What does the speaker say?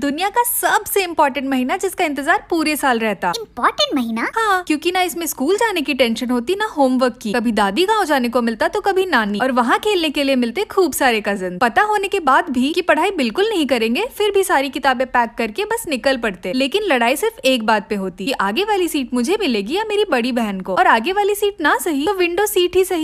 दुनिया का सबसे इम्पोर्टेंट महीना जिसका इंतजार पूरे साल रहता इम्पोर्टेंट महीना हाँ क्योंकि ना इसमें स्कूल जाने की टेंशन होती ना होमवर्क की कभी दादी गाँव जाने को मिलता तो कभी नानी और वहाँ खेलने के लिए मिलते खूब सारे कजन पता होने के बाद भी की पढ़ाई बिल्कुल नहीं करेंगे फिर भी सारी किताबें पैक करके बस निकल पड़ते लेकिन लड़ाई सिर्फ एक बात पे होती की आगे वाली सीट मुझे मिलेगी या मेरी बड़ी बहन को और आगे वाली सीट ना सही तो विंडो सीट ही सही